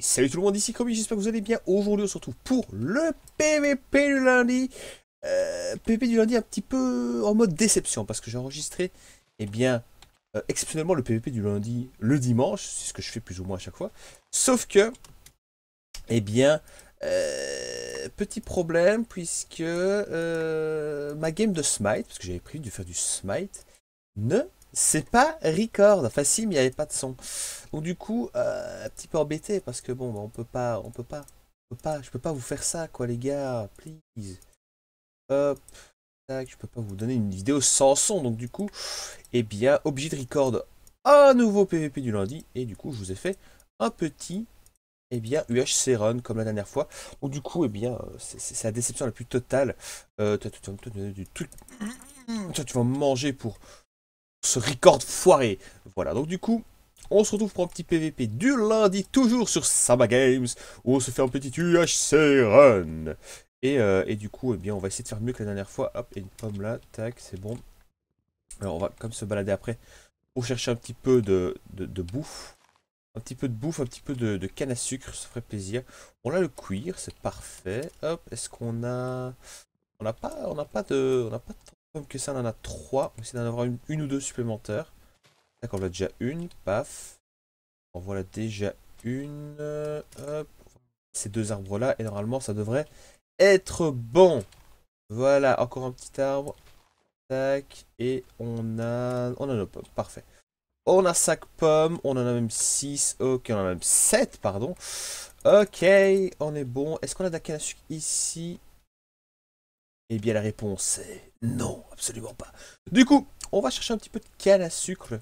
salut tout le monde, ici Chromie, j'espère que vous allez bien. Aujourd'hui, on se retrouve pour le PVP du lundi. PVP euh, du lundi un petit peu en mode déception, parce que j'ai enregistré, et eh bien, euh, exceptionnellement le PVP du lundi, le dimanche, c'est ce que je fais plus ou moins à chaque fois. Sauf que, eh bien, euh, petit problème, puisque ma game de Smite, parce que j'avais prévu de faire du Smite, ne c'est pas record. Enfin, si, mais il n'y avait pas de son. Donc du coup, un petit peu embêté parce que bon, bah, on peut pas, on peut pas, on peut pas, je peux pas vous faire ça, quoi, les gars. Please. Hop. Tac, je peux pas vous donner une vidéo sans son. Donc du coup, eh bien, obligé de record un nouveau PVP du lundi. Et du coup, je vous ai fait un petit eh bien, UHC Run, comme la dernière fois. Donc du coup, eh bien, c'est la déception la plus totale. tout, tu vas manger pour ce record foiré. Voilà, donc du coup, on se retrouve pour un petit PVP du lundi, toujours sur Saba Games, où on se fait un petit UHC run. Euh, et, du coup, eh bien, on va essayer de faire mieux que la dernière fois. Hop, et une pomme là, tac, c'est bon. Alors, on va comme se balader après pour chercher un petit peu de, bouffe. Un petit peu de bouffe, un petit peu de, canne à sucre, ça ferait plaisir. On a le cuir, c'est parfait. Hop, est-ce qu'on a... On n'a pas, on n'a pas de... On n'a pas de comme que ça, on en a 3. On essaie d'en avoir une, ou deux supplémentaires. D'accord, on a déjà une. Paf. En voilà déjà une. Hop. Ces deux arbres-là. Et normalement, ça devrait être bon. Voilà, encore un petit arbre. Tac. Et on a... On a nos pommes. Parfait. On a 5 pommes. On en a même 6. Ok, on en a même 7, pardon. Ok, on est bon. Est-ce qu'on a de ici et eh bien, la réponse est non, absolument pas. Du coup, on va chercher un petit peu de canne à sucre.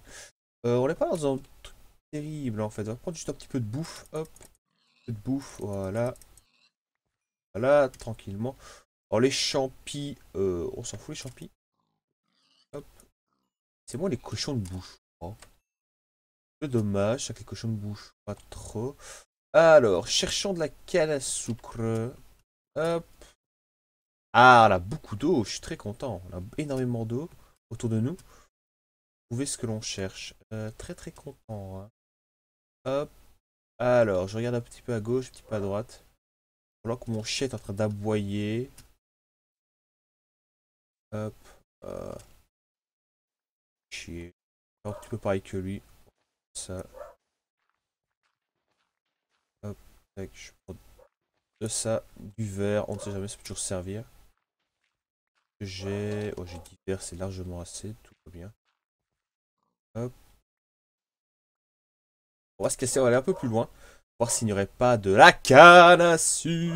Euh, on n'est pas dans un truc terrible, en fait. On va prendre juste un petit peu de bouffe. Hop, un peu de bouffe, voilà. Voilà, tranquillement. Alors, les champis, euh, on s'en fout, les champis. Hop. C'est moi, les cochons de bouche. pas dommage, ça, les cochons de bouche. Pas trop. Alors, cherchons de la canne à sucre. Hop. Ah, on a beaucoup d'eau, je suis très content. On a énormément d'eau autour de nous. Trouver ce que l'on cherche. Euh, très très content. Hein. Hop. Alors, je regarde un petit peu à gauche, un petit peu à droite. Voilà que mon chien est en train d'aboyer. Hop. Euh. Chier. Alors, un petit peu pareil que lui. Ça. Hop. je prends de ça, du verre. On ne sait jamais, ça peut toujours servir j'ai Oh, j'ai divers, c'est largement assez, tout va bien. Hop. On va se casser, on va aller un peu plus loin. Voir s'il n'y aurait pas de la canne à sucre.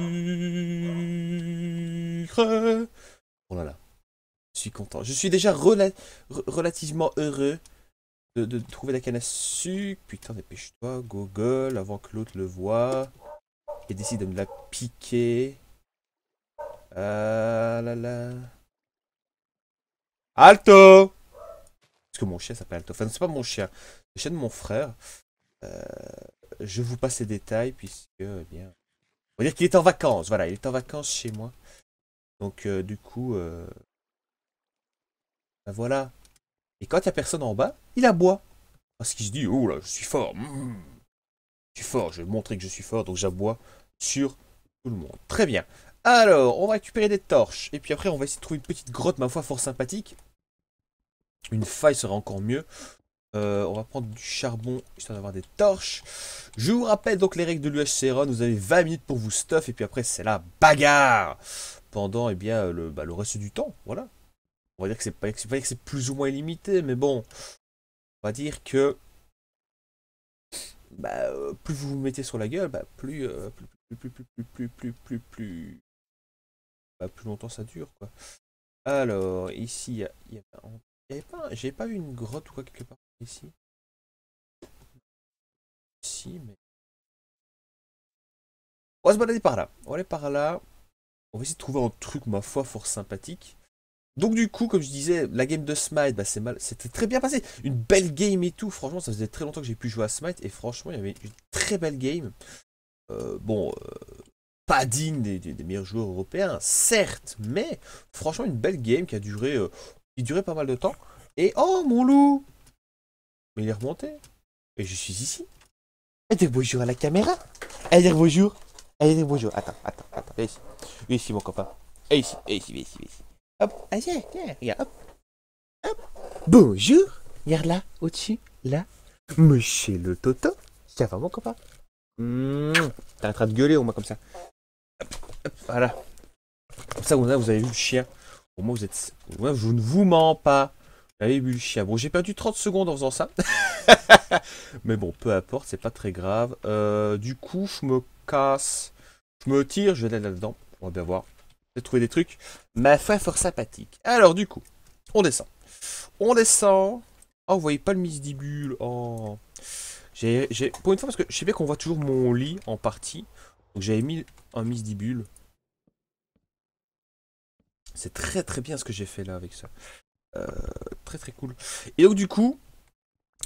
Oh là là. Je suis content. Je suis déjà relativement heureux de, de, trouver la canne à sucre. Putain, dépêche-toi, Google, avant que l'autre le voit. Et décide de me la piquer. Ah là là. Alto Parce que mon chien s'appelle Alto. Enfin, c'est pas mon chien. Le chien de mon frère. Euh, je vous passe les détails puisque, eh bien... On va dire qu'il est en vacances. Voilà, il est en vacances chez moi. Donc, euh, du coup... Euh, ben voilà. Et quand il n'y a personne en bas, il aboie. Parce qu'il se dit, oh là, je suis fort. Mmh. Je suis fort, je vais montrer que je suis fort, donc j'aboie sur tout le monde. Très bien. Alors, on va récupérer des torches. Et puis après, on va essayer de trouver une petite grotte, ma foi, fort sympathique. Une faille serait encore mieux. Euh, on va prendre du charbon, histoire d'avoir des torches. Je vous rappelle donc les règles de l'UHCRON. Vous avez 20 minutes pour vous stuff. Et puis après, c'est la bagarre. Pendant eh bien, le, bah, reste du temps. Voilà. On va dire que c'est pas, que c'est plus ou moins limité, Mais bon, on va dire que... Bah, euh, plus vous vous mettez sur la gueule, bah, plus, euh, plus, plus, plus, plus, plus, plus, bah, plus longtemps ça dure quoi. Alors ici il y, a, pas j'ai pas vu une grotte ou quoi quelque part ici. Si mais on va se balader par là. On va aller par là. On va essayer de trouver un truc ma foi fort sympathique. Donc du coup, comme je disais, la game de Smite, bah, c'est mal, c'était très bien passé. Une belle game et tout. Franchement, ça faisait très longtemps que j'ai pu jouer à Smite et franchement, il y avait une très belle game. Euh, bon, euh, pas digne des, meilleurs joueurs européens, certes, mais franchement une belle game qui a duré, euh, qui durait pas mal de temps. Et oh mon loup Mais il est remonté. Et je suis ici. Elle dire bonjour à la caméra. Allez, dire bonjour. Allez, dire bonjour. Attends, attends, attends. ici. ici mon copain. Et ici, ici, ici, ici. Hop, allez, ah, tiens, regarde, hop. Hop. Bonjour. Regarde là, au-dessus, là. Monsieur le Toto. Ça va mon copain T'es en train de gueuler au moins comme ça voilà. Comme ça, vous avez vu le chien. Au moins, vous êtes. je ne vous mens pas. Vous avez vu le chien. Bon, j'ai perdu 30 secondes en faisant ça. Mais bon, peu importe, c'est pas très grave. Euh, du coup, je me casse. Je me tire, je vais là-dedans. On va bien voir. J'ai trouvé des trucs. Ma foi, fort sympathique. Alors, du coup, on descend. On descend. Oh, vous voyez pas le misdibule. Oh. J'ai, pour une fois, parce que je sais bien qu'on voit toujours mon lit en partie. Donc j'avais mis un misdibule. C'est très très bien ce que j'ai fait là avec ça. Euh, très très cool. Et donc du coup,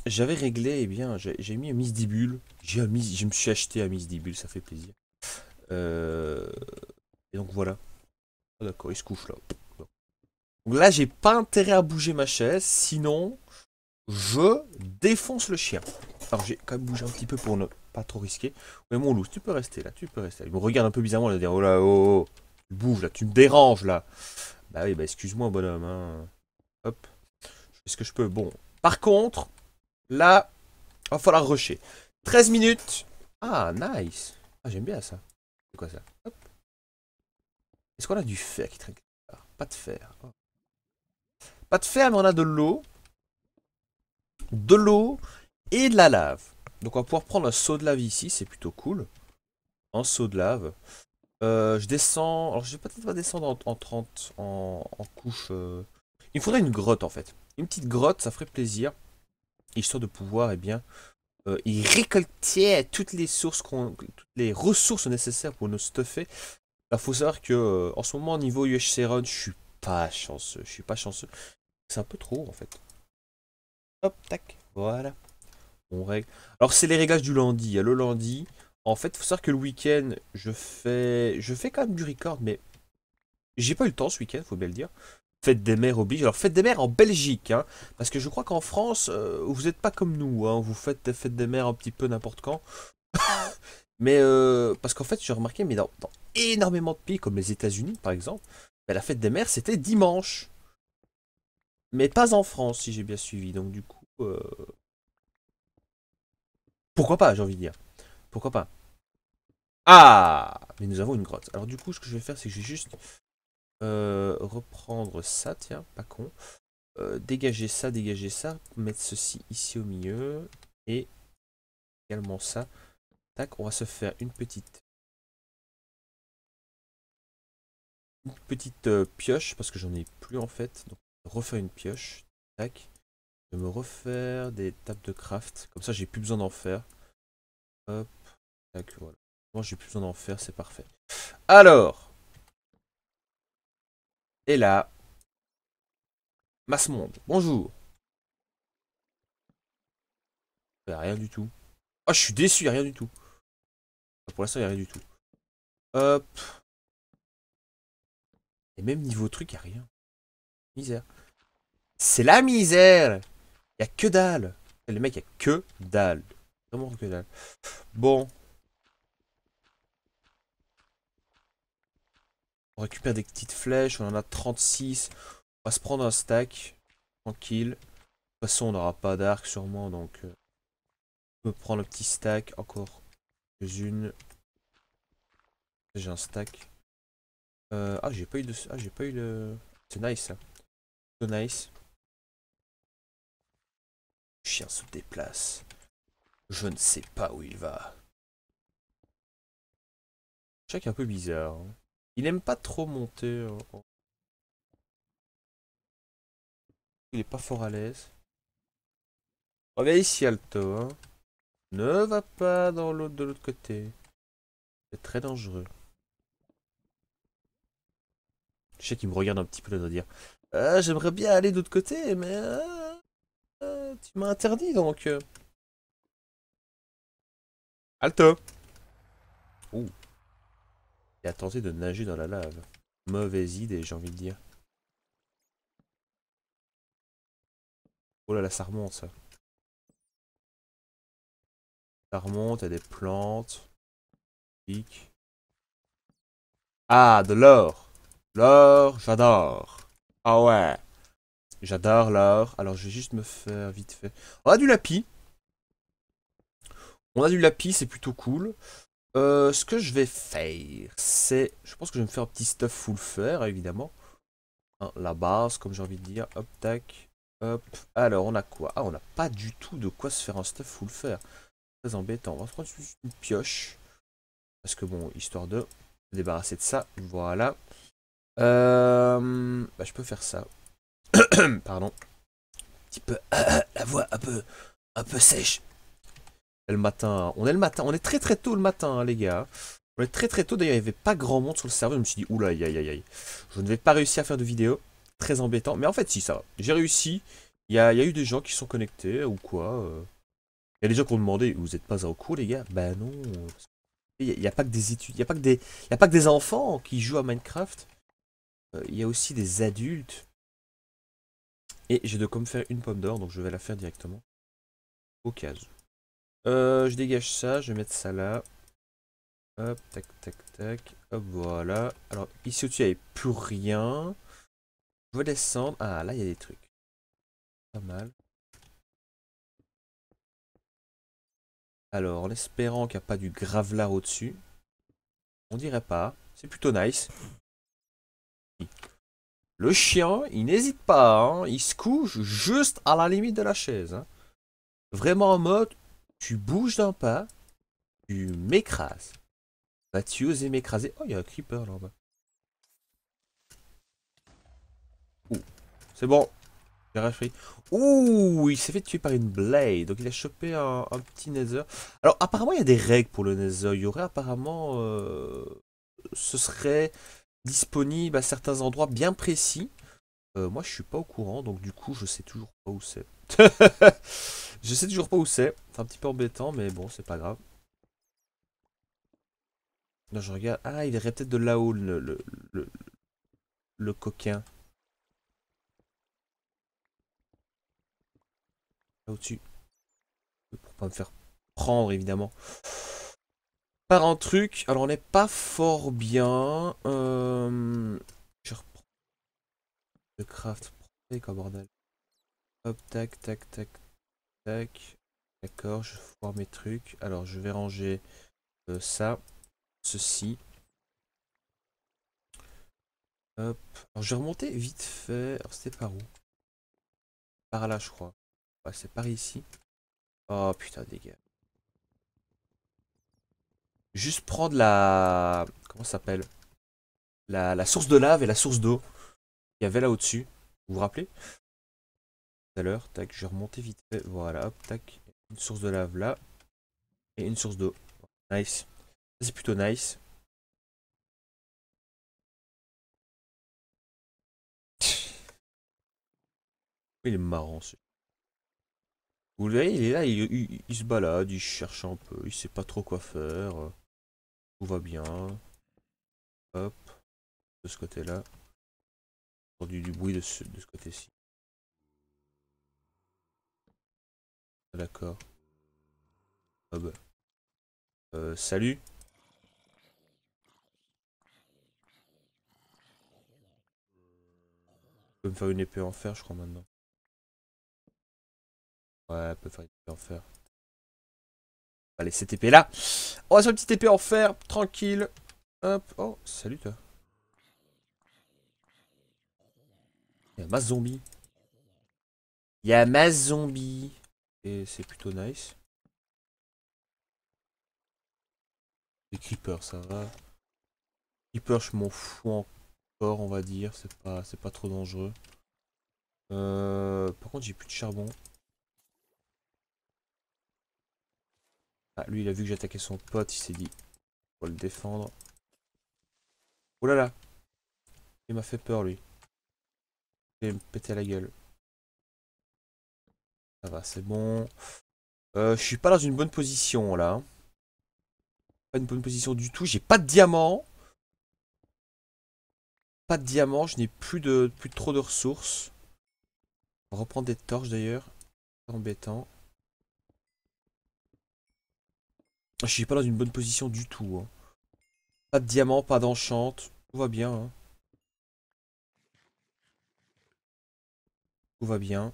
j'avais réglé, et eh bien, j'ai mis un misdibule. J'ai mis, je me suis acheté un misdibule, ça fait plaisir. Euh, et donc voilà. Ah, d'accord, il se couche là. Donc là, j'ai pas intérêt à bouger ma chaise, sinon je défonce le chien. Alors j'ai quand même bougé un petit peu pour ne pas trop risquer. Mais mon loup, tu peux rester là, tu peux rester là. Il me regarde un peu bizarrement, il va dire oh là oh, oh, oh. tu là, tu me déranges là. Bah oui, bah excuse-moi bonhomme. Hein. Hop, je fais ce que je peux. Bon, par contre, là, va falloir rusher. 13 minutes. Ah nice. Ah j'aime bien ça. C'est quoi ça Hop. Est-ce qu'on a du fer qui traîne ah, Pas de fer. Oh. Pas de fer, mais on a de l'eau. De l'eau et de la lave. Donc on va pouvoir prendre un seau de lave ici, c'est plutôt cool. Un seau de lave. Euh, je descends, alors je vais peut-être pas descendre en, en 30, en, couche. Euh. Il me faudrait une grotte en fait. Une petite grotte, ça ferait plaisir. Histoire de pouvoir, eh bien, euh, y récolter toutes les sources, toutes les ressources nécessaires pour nous stuffer. Il bah, faut savoir que euh, en ce moment, niveau UHC Run, je suis pas chanceux. Je suis pas chanceux. C'est un peu trop en fait. Hop, tac, voilà on règle. Alors c'est les réglages du lundi. le lundi. En fait, faut savoir que le week-end, je fais, je fais quand même du record, mais j'ai pas eu le temps ce week-end, faut bien le dire. Fête des mères oblige. Alors fête des mères en Belgique, hein, parce que je crois qu'en France, euh, vous n'êtes pas comme nous. Hein, vous faites des fêtes des mères un petit peu n'importe quand. mais euh, parce qu'en fait, j'ai remarqué, mais dans, énormément de pays, comme les États-Unis par exemple, bah, la fête des mères c'était dimanche. Mais pas en France, si j'ai bien suivi. Donc du coup, euh, pourquoi pas, j'ai envie de dire. Pourquoi pas Ah Mais nous avons une grotte. Alors du coup, ce que je vais faire, c'est que je vais juste euh, reprendre ça, tiens, pas con. Euh, dégager ça, dégager ça, mettre ceci ici au milieu, et également ça. Tac, on va se faire une petite une petite euh, pioche, parce que j'en ai plus en fait. Donc, refaire une pioche, tac. Je vais me refaire des tables de craft. Comme ça, j'ai plus besoin d'en faire. Hop. voilà. Moi, j'ai plus besoin d'en faire, c'est parfait. Alors. Et là. Masse monde. Bonjour. Bah, rien du tout. oh, je suis déçu, rien du tout. Bah, pour l'instant, il a rien du tout. Hop. Et même niveau truc, il a rien. Misère. C'est la misère il a que dalle. Le mec, il a que dalle. Vraiment que dalle. Bon. On récupère des petites flèches. On en a 36. On va se prendre un stack. Tranquille. De toute façon, on n'aura pas d'arc sûrement. Donc, euh, on peut prendre le petit stack. Encore une. J'ai un stack. Euh, ah, j'ai pas eu de. Ah, j'ai pas eu le. C'est nice ça. C'est nice chien se déplace. Je ne sais pas où il va. Chaque un peu bizarre. Hein. Il n'aime pas trop monter. Hein. Il est pas fort à l'aise. On ici, Alto. Hein. Ne va pas dans l'autre de l'autre côté. C'est très dangereux. Je sais qu'il me regarde un petit peu là de dire ah, J'aimerais bien aller de l'autre côté, mais... Ah, tu m'as interdit donc. Euh. Alto Ouh. Il a tenté de nager dans la lave. Mauvaise idée, j'ai envie de dire. Oh là là, ça remonte ça. Ça remonte, a des plantes. Pique. Ah, de l'or. L'or, j'adore. Ah ouais. J'adore l'art, Alors, je vais juste me faire vite fait. On a du lapis. On a du lapis, c'est plutôt cool. Euh, ce que je vais faire, c'est... Je pense que je vais me faire un petit stuff full fer, évidemment. Hein, la base, comme j'ai envie de dire. Hop, tac. Hop. Alors, on a quoi Ah, on n'a pas du tout de quoi se faire un stuff full fer. Très embêtant. On va se prendre une pioche. Parce que bon, histoire de se débarrasser de ça. Voilà. Euh, bah, je peux faire ça. Pardon. Un petit peu. la voix un peu, un peu sèche. Le matin. On est le matin. On est très très tôt le matin, hein, les gars. On est très très tôt. D'ailleurs, il n'y avait pas grand monde sur le serveur. Je me suis dit, oula, aïe aïe aïe. Je ne vais pas réussir à faire de vidéo. Très embêtant. Mais en fait, si, ça va. J'ai réussi. Il y a, eu des gens qui sont connectés ou quoi. Euh. Il y a des gens qui ont demandé, vous n'êtes pas en cours, les gars ben non. Il n'y a, pas que des études. Il n'y a, pas que des, y a pas que des enfants qui jouent à Minecraft. Euh, il y a aussi des adultes. Et j'ai de quoi me faire une pomme d'or, donc je vais la faire directement au cas euh, je dégage ça, je vais mettre ça là. Hop, tac, tac, tac. Hop, voilà. Alors, ici au-dessus, il n'y avait plus rien. Je vais descendre. Ah, là, il y a des trucs. Pas mal. Alors, en espérant qu'il n'y a pas du gravelard au-dessus. On dirait pas. C'est plutôt nice. Le chien, il n'hésite pas, hein. il se couche juste à la limite de la chaise. Hein. Vraiment en mode, tu bouges d'un pas, tu m'écrases. Vas-tu bah, oses m'écraser Oh, il y a un creeper là-bas. C'est bon. J'ai réfléchi. Ouh, il s'est fait tuer par une blade. Donc il a chopé un, petit nether. Alors apparemment il y a des règles pour le nether. Il y aurait apparemment... Euh, ce serait disponible à certains endroits bien précis. Euh, moi, je suis pas au courant, donc du coup, je sais toujours pas où c'est. je sais toujours pas où c'est. C'est un petit peu embêtant, mais bon, c'est pas grave. Non, je regarde. Ah, il irait peut-être de là-haut, le, le, le, le coquin. Là au-dessus. Pour pas me faire prendre, évidemment par un truc. Alors, on n'est pas fort bien. Je reprends. Le craft. Quoi, bordel. Hop, tac, tac, tac, tac. D'accord, je foire mes trucs. Alors, je vais ranger euh, ça. Ceci. Hop. Alors, je vais remonter vite fait. Alors, c'était par où Par là, je crois. c'est par ici. Oh, putain, dégâts juste prendre la... Comment ça s'appelle la, source de lave et la source d'eau qu'il y avait là au-dessus. Vous vous rappelez Tout à l'heure, tac, je vais vite Voilà, hop, tac. Une source de lave là. Et une source d'eau. Nice. C'est plutôt nice. Il est marrant ce. Vous voyez, il est là, il, il, se balade, il cherche un peu, il sait pas trop quoi faire va bien. Hop. De ce côté-là. Entendu du bruit de ce, de ce côté-ci. D'accord. Euh, salut. Je me faire une épée en fer, je crois, maintenant. Ouais, peut faire une épée en fer. Allez, cette épée là. On va sur une petite épée en fer, tranquille. Hop. Oh, salut toi. Il y a zombie. Il y a zombie. Et c'est plutôt nice. Les creeper ça va. creeper je m'en fous encore, on va dire. C'est pas, pas trop dangereux. Euh, par contre, j'ai plus de charbon. Ah, lui, il a vu que j'attaquais son pote, il s'est dit, faut le défendre. Oh là là Il m'a fait peur, lui. Il me péter la gueule. Ça va, c'est bon. Euh, je suis pas dans une bonne position, là. Pas une bonne position du tout. J'ai pas de diamant. Pas de diamant. Je n'ai plus de, plus trop de ressources. On va reprendre des torches, d'ailleurs. Embêtant. Ah, je suis pas dans une bonne position du tout. Hein. Pas de diamant, pas d'enchante, Tout va bien. Hein. Tout va bien.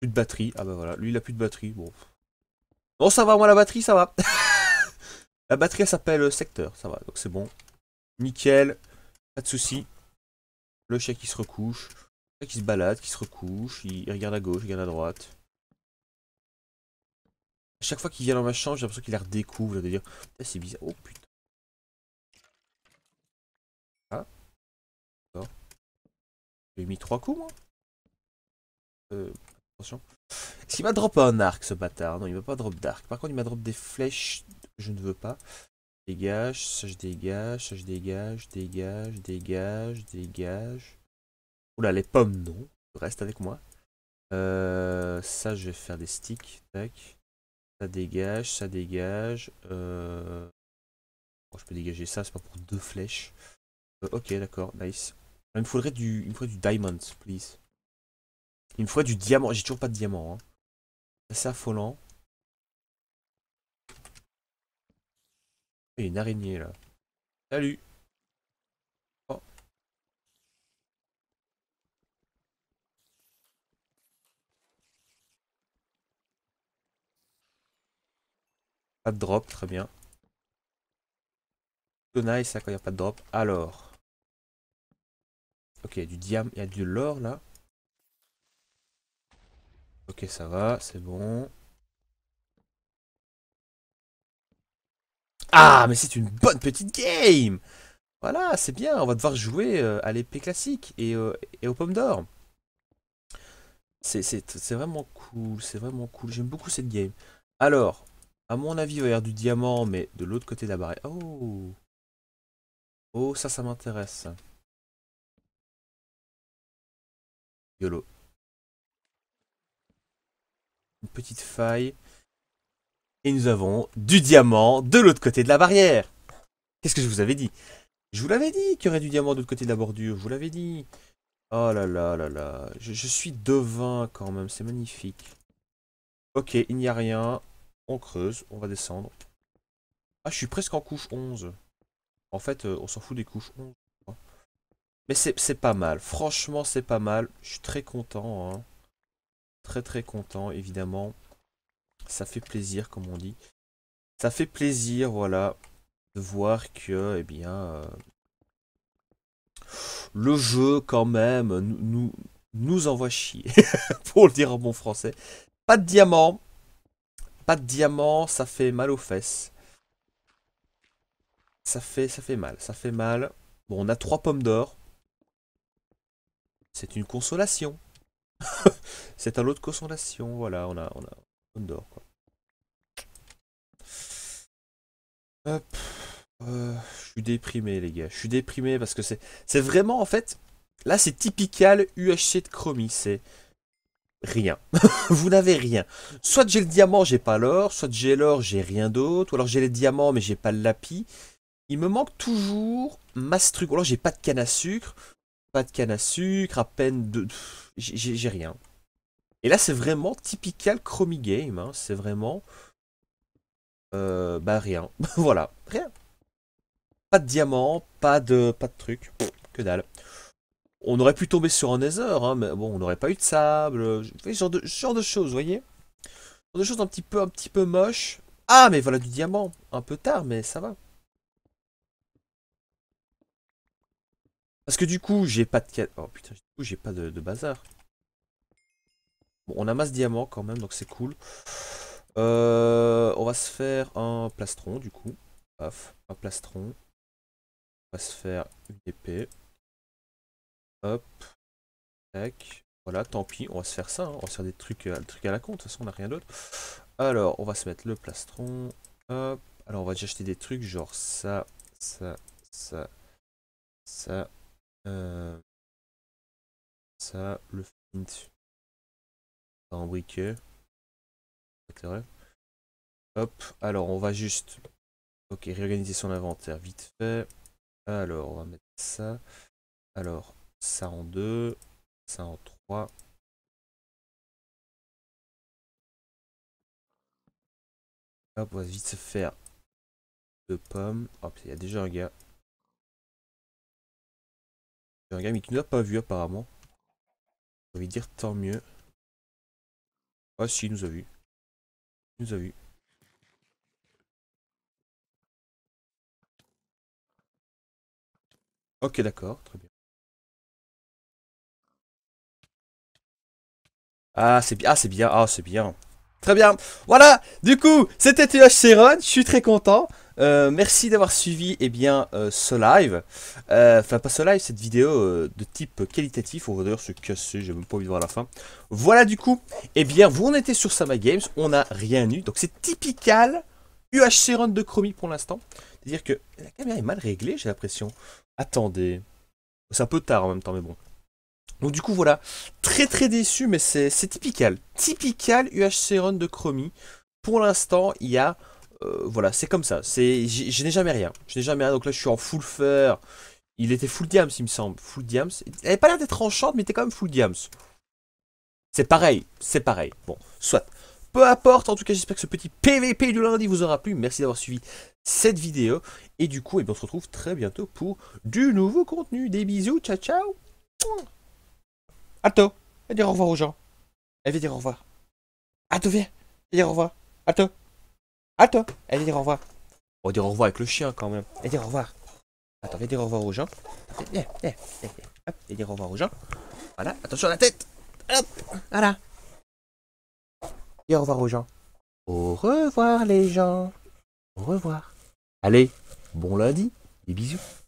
Plus de batterie. Ah bah voilà, lui il a plus de batterie. Bon. Non, ça va, moi la batterie, ça va. la batterie elle s'appelle euh, secteur, ça va. Donc c'est bon. Nickel. Pas de soucis. Le chien qui se recouche. Le chien qui se balade, qui se recouche. il regarde à gauche, il regarde à droite chaque fois qu'il vient dans ma chambre, j'ai l'impression qu'il la redécouvre. De dire, eh, c'est bizarre. Oh putain. Ah. D'accord. J'ai mis trois coups, moi. Euh, attention. Est-ce qu'il m'a drop un arc, ce bâtard Non, il m'a pas drop d'arc. Par contre, il m'a drop des flèches. Je ne veux pas. Dégage, ça je dégage, ça je dégage, dégage, dégage, dégage. Oula, les pommes, non. Reste avec moi. Euh, ça, je vais faire des sticks. Tac. Ça dégage, ça dégage. Euh, je peux dégager ça, c'est pas pour deux flèches. Euh, ok, d'accord, nice. Il me faudrait du, il me faudrait du diamond, please. Il me faudrait du diamant. J'ai toujours pas de diamant. Hein. C'est affolant. Et une araignée là. Salut Pas de drop, très bien. C'est ça hein, quand il n'y a pas de drop. Alors. Ok, y a du diam, il y a du l'or là. Ok, ça va, c'est bon. Ah, mais c'est une bonne petite game Voilà, c'est bien, on va devoir jouer euh, à l'épée classique et, euh, et aux pommes d'or. C'est vraiment cool, c'est vraiment cool, j'aime beaucoup cette game. Alors, à mon avis, il y du diamant, mais de l'autre côté de la barrière. Oh Oh, ça, ça m'intéresse. YOLO. Une petite faille. Et nous avons du diamant de l'autre côté de la barrière. Qu'est-ce que je vous avais dit Je vous l'avais dit qu'il y aurait du diamant de l'autre côté de la bordure. Je vous l'avais dit. Oh là là là là. Je, je suis devin quand même. C'est magnifique. Ok, il n'y a rien. On creuse, on va descendre. Ah, je suis presque en couche 11. En fait, euh, on s'en fout des couches 11. Mais c'est pas mal. Franchement, c'est pas mal. Je suis très content. Hein. Très très content, évidemment. Ça fait plaisir, comme on dit. Ça fait plaisir, voilà, de voir que, eh bien, euh, le jeu, quand même, nous, nous, nous envoie chier, pour le dire en bon français. Pas de diamant, de diamant, ça fait mal aux fesses. Ça fait, ça fait mal, ça fait mal. Bon, on a trois pommes d'or. C'est une consolation. C'est un lot de consolation, voilà, on a, on a pommes d'or, quoi. Euh, je suis déprimé, les gars. Je suis déprimé parce que c'est c'est vraiment, en fait, là, c'est typical UHC de Chromie. C'est rien. vous n'avez rien. Soit j'ai le diamant, j'ai pas l'or, soit j'ai l'or, j'ai rien d'autre, ou alors j'ai les diamants, mais j'ai pas le lapis. Il me manque toujours masse truc. Ou alors j'ai pas de canne à sucre, pas de canne à sucre, à peine de... J'ai rien. Et là, c'est vraiment typical Chromie Game. Hein. C'est vraiment... Euh, bah rien. voilà, rien. Pas de diamant, pas de, pas de truc. que dalle. On aurait pu tomber sur un nether, hein, mais bon, on n'aurait pas eu de sable, euh, ce genre de, genre de choses, vous voyez Ce genre de choses un petit peu, un petit peu moches. Ah, mais voilà du diamant Un peu tard, mais ça va. Parce que du coup, j'ai pas de... Oh putain, du coup, j'ai pas de, bazar. Bon, on amasse diamant quand même, donc c'est cool. Euh, on va se faire un plastron, du coup. Paf, un plastron. On va se faire une épée. Hop. Tac. Voilà, tant pis, on va se faire ça. Hein. On va se faire des trucs, euh, trucs à la compte De toute façon, on n'a rien d'autre. Alors, on va se mettre le plastron. Hop. Alors, on va déjà acheter des trucs genre ça, ça, ça, ça, euh, ça, le flint. En briquet. Hop. Alors, on va juste. Ok, réorganiser son inventaire vite fait. Alors, on va mettre ça. Alors, ça en deux, ça en trois. Hop, on vite se faire deux pommes. Hop, oh, il y a déjà un gars. Un gars, mais qui nous a pas vu apparemment. Je envie dire tant mieux. Ah si, il nous a vu. Il nous a vu. Ok, d'accord, très bien. Ah, c'est bien. Ah, c'est bien. Ah, c'est bien. Très bien. Voilà. Du coup, c'était UHC Run. Je suis très content. Euh, merci d'avoir suivi eh bien, euh, ce live. Euh, enfin, pas ce live, cette vidéo de type qualitatif. On va d'ailleurs se casser, j'ai même pas envie de voir la fin. Voilà du coup. Eh bien, vous, on était sur Sama Games. On n'a rien eu. Donc, c'est typical UHC Run de Chromie pour l'instant. C'est-à-dire que la caméra est mal réglée, j'ai l'impression. Attendez. C'est un peu tard en même temps, mais bon. Donc du coup voilà, très très déçu, mais c'est typical. Typical UHC Run de Chromie. Pour l'instant, il y a... Euh, voilà, c'est comme ça. Je n'ai jamais rien. Je n'ai jamais rien. Donc là, je suis en full fur. Il était full diams, il me semble. Full diams. Elle n'avait pas l'air d'être en mais était quand même full diams. C'est pareil. C'est pareil. Bon, soit. Peu importe, en tout cas j'espère que ce petit PVP du lundi vous aura plu. Merci d'avoir suivi cette vidéo. Et du coup, eh on se retrouve très bientôt pour du nouveau contenu. Des bisous, ciao ciao Attends, elle dire au revoir aux gens. Elle veut dire au revoir. Attends, viens, elle dire au revoir. Attends. Alto, elle veut dire au revoir. On dit au revoir avec le chien quand même. Elle dire au revoir. Attends, viens dire au revoir aux gens. Viens, viens, viens, Hop, dire au revoir aux gens. Voilà, attention à la tête. Hop, voilà. Dis au revoir aux gens. Au revoir les gens. Au revoir. Allez, bon lundi et bisous.